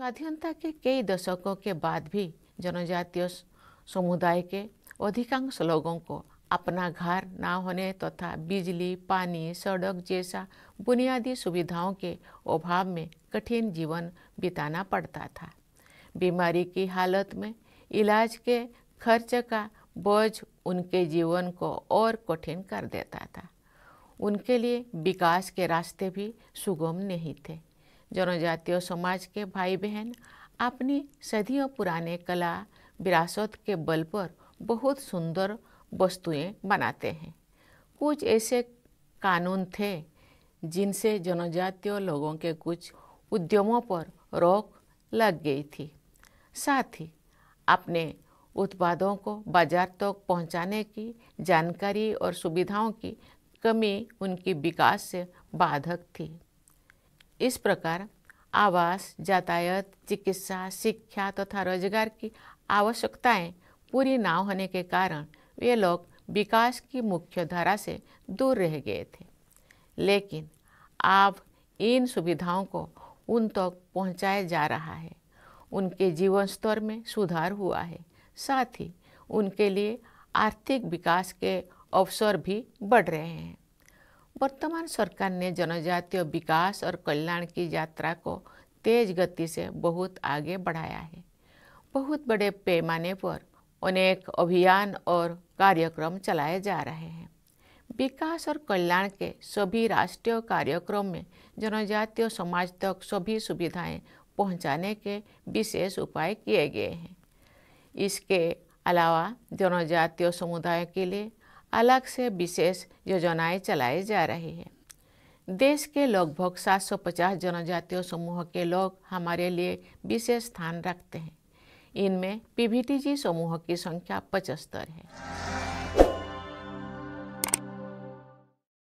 स्वाधीनता के कई दशकों के बाद भी जनजातीय समुदाय के अधिकांश लोगों को अपना घर ना होने तथा तो बिजली पानी सड़क जैसा बुनियादी सुविधाओं के अभाव में कठिन जीवन बिताना पड़ता था बीमारी की हालत में इलाज के खर्च का बोझ उनके जीवन को और कठिन कर देता था उनके लिए विकास के रास्ते भी सुगम नहीं थे जनजातीय समाज के भाई बहन अपनी सदियों पुराने कला विरासत के बल पर बहुत सुंदर वस्तुएं बनाते हैं कुछ ऐसे कानून थे जिनसे जनजातीय लोगों के कुछ उद्यमों पर रोक लग गई थी साथ ही अपने उत्पादों को बाजार तक तो पहुंचाने की जानकारी और सुविधाओं की कमी उनके विकास से बाधक थी इस प्रकार आवास यातायात चिकित्सा शिक्षा तथा तो रोजगार की आवश्यकताएं पूरी ना होने के कारण वे लोग विकास की मुख्य धारा से दूर रह गए थे लेकिन अब इन सुविधाओं को उन तक तो पहुंचाया जा रहा है उनके जीवन स्तर में सुधार हुआ है साथ ही उनके लिए आर्थिक विकास के अवसर भी बढ़ रहे हैं वर्तमान सरकार ने जनजातीय विकास और कल्याण की यात्रा को तेज गति से बहुत आगे बढ़ाया है बहुत बड़े पैमाने पर अनेक अभियान और कार्यक्रम चलाए जा रहे हैं विकास और कल्याण के सभी राष्ट्रीय कार्यक्रम में जनजातीय समाज तक सभी सुविधाएं पहुंचाने के विशेष उपाय किए गए हैं इसके अलावा जनजातीय समुदाय के लिए अलग से विशेष योजनाएं चलाई जा रही है देश के लगभग 750 जनजातीय समूह के लोग हमारे लिए विशेष स्थान रखते हैं इनमें पीवीटीजी समूह की संख्या पचहत्तर है